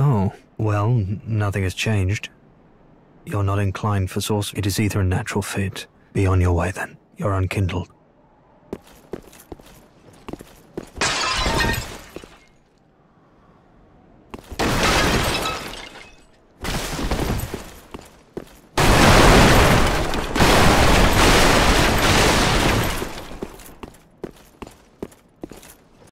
Oh, well, nothing has changed. You're not inclined for sorcery. It is either a natural fit. Be on your way then. You're unkindled.